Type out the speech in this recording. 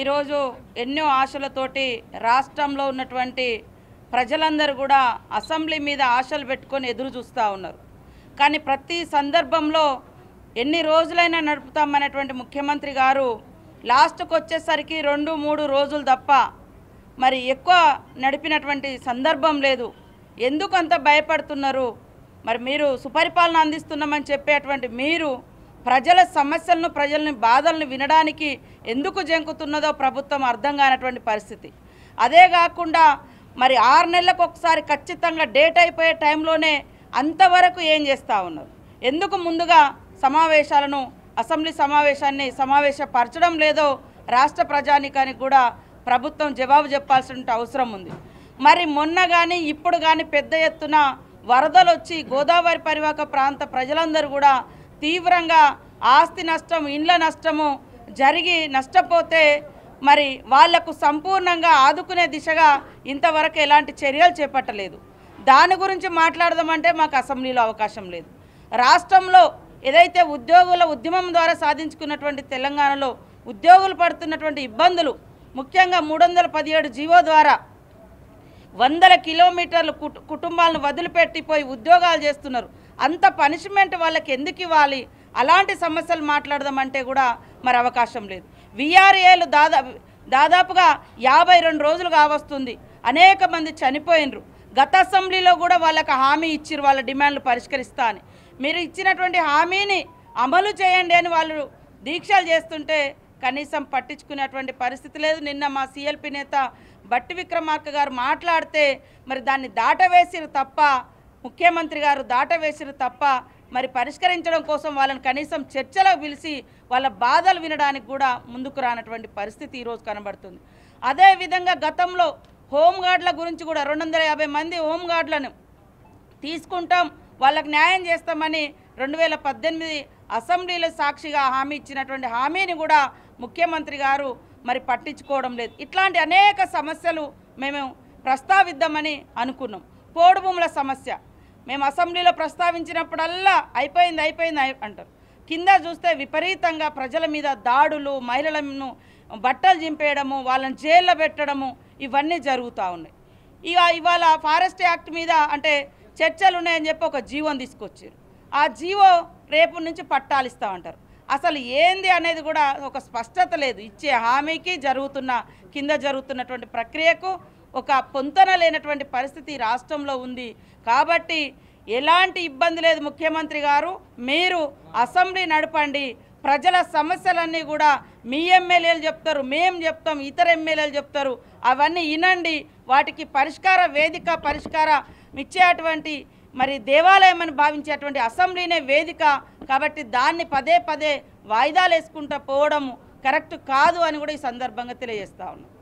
ఈరోజు ఎన్నో ఆశలతోటి రాష్ట్రంలో ఉన్నటువంటి ప్రజలందరూ కూడా అసెంబ్లీ మీద ఆశలు పెట్టుకొని ఎదురు చూస్తూ ఉన్నారు కానీ ప్రతి సందర్భంలో ఎన్ని రోజులైనా నడుపుతామనేటువంటి ముఖ్యమంత్రి గారు లాస్ట్కు వచ్చేసరికి రెండు మూడు రోజులు తప్ప మరి ఎక్కువ నడిపినటువంటి సందర్భం లేదు ఎందుకు అంత భయపడుతున్నారు మరి మీరు సుపరిపాలన అందిస్తున్నామని చెప్పేటువంటి మీరు ప్రజల సమస్యలను ప్రజలను బాధలను వినడానికి ఎందుకు జంకుతున్నదో ప్రభుత్వం అర్థం కానటువంటి పరిస్థితి అదే కాకుండా మరి ఆరు నెలలకు ఒకసారి ఖచ్చితంగా డేట్ అయిపోయే టైంలోనే అంతవరకు ఏం చేస్తూ ఉన్నారు ఎందుకు ముందుగా సమావేశాలను అసెంబ్లీ సమావేశాన్ని సమావేశపరచడం లేదో రాష్ట్ర ప్రజానికానికి కూడా ప్రభుత్వం జవాబు చెప్పాల్సిన అవసరం ఉంది మరి మొన్న కానీ ఇప్పుడు కానీ పెద్ద ఎత్తున వరదలు వచ్చి గోదావరి పరివాహక ప్రాంత ప్రజలందరూ కూడా తీవ్రంగా ఆస్తి నష్టం ఇండ్ల నష్టము జరిగి నష్టపోతే మరి వాళ్లకు సంపూర్ణంగా ఆదుకునే దిశగా ఇంతవరకు ఎలాంటి చర్యలు చేపట్టలేదు దాని గురించి మాట్లాడదామంటే మాకు అసెంబ్లీలో అవకాశం లేదు రాష్ట్రంలో ఏదైతే ఉద్యోగుల ఉద్యమం ద్వారా సాధించుకున్నటువంటి తెలంగాణలో ఉద్యోగులు పడుతున్నటువంటి ఇబ్బందులు ముఖ్యంగా మూడు జీవో ద్వారా వందల కిలోమీటర్లు కుటుంబాలను వదిలిపెట్టిపోయి ఉద్యోగాలు చేస్తున్నారు అంత పనిష్మెంట్ వాళ్ళకి ఎందుకు ఇవ్వాలి అలాంటి సమస్యలు మాట్లాడదామంటే కూడా మరి అవకాశం లేదు విఆర్ఏలు దాదా దాదాపుగా యాభై రెండు రోజులు కావస్తుంది అనేక మంది చనిపోయినరు గత అసెంబ్లీలో కూడా వాళ్ళకి హామీ ఇచ్చిరు వాళ్ళ డిమాండ్లు పరిష్కరిస్తా మీరు ఇచ్చినటువంటి హామీని అమలు చేయండి అని వాళ్ళు దీక్షలు చేస్తుంటే కనీసం పట్టించుకునేటువంటి పరిస్థితి లేదు నిన్న మా సిఎల్పి నేత బట్టి విక్రమార్క గారు మాట్లాడితే మరి దాన్ని దాటవేసిన తప్ప ముఖ్యమంత్రి గారు దాటవేసిన తప్ప మరి పరిష్కరించడం కోసం వాళ్ళని కనీసం చర్చలో పిలిచి వాళ్ళ బాధలు వినడానికి కూడా ముందుకు రానటువంటి పరిస్థితి ఈరోజు కనబడుతుంది అదేవిధంగా గతంలో హోంగార్డుల గురించి కూడా రెండు వందల యాభై మంది హోంగార్డులను తీసుకుంటాం వాళ్ళకు న్యాయం చేస్తామని రెండు వేల పద్దెనిమిది అసెంబ్లీలో సాక్షిగా హామీ ఇచ్చినటువంటి హామీని కూడా ముఖ్యమంత్రి గారు మరి పట్టించుకోవడం లేదు ఇట్లాంటి అనేక సమస్యలు మేము ప్రస్తావిద్దామని అనుకున్నాం పోడు భూముల సమస్య మేము అసెంబ్లీలో ప్రస్తావించినప్పుడల్లా అయిపోయింది అయిపోయింది అంటారు కింద చూస్తే విపరీతంగా ప్రజల మీద దాడులు మహిళలను బట్టలు చింపేయడము వాళ్ళని జైల్లో పెట్టడము ఇవన్నీ జరుగుతూ ఉన్నాయి ఇక ఇవాళ ఫారెస్ట్ యాక్ట్ మీద అంటే చర్చలు ఉన్నాయని చెప్పి ఒక జీవోని తీసుకొచ్చారు ఆ జీవో రేపు నుంచి పట్టాలిస్తా అంటారు అసలు ఏంది అనేది కూడా ఒక స్పష్టత లేదు ఇచ్చే హామీకి జరుగుతున్న కింద జరుగుతున్నటువంటి ప్రక్రియకు ఒక పొంతన లేనటువంటి పరిస్థితి రాష్ట్రంలో ఉంది కాబట్టి ఎలాంటి ఇబ్బంది లేదు ముఖ్యమంత్రి గారు మీరు అసెంబ్లీ నడపండి ప్రజల సమస్యలన్నీ కూడా మీ ఎమ్మెల్యేలు చెప్తారు మేము చెప్తాం ఇతర ఎమ్మెల్యేలు చెప్తారు అవన్నీ వినండి వాటికి పరిష్కార వేదిక పరిష్కారం ఇచ్చేటువంటి మరి దేవాలయం అని భావించేటువంటి అసెంబ్లీనే వేదిక కాబట్టి దాన్ని పదే పదే వాయిదాలు వేసుకుంటూ పోవడము కరెక్ట్ కాదు అని కూడా ఈ సందర్భంగా తెలియజేస్తా ఉన్నాం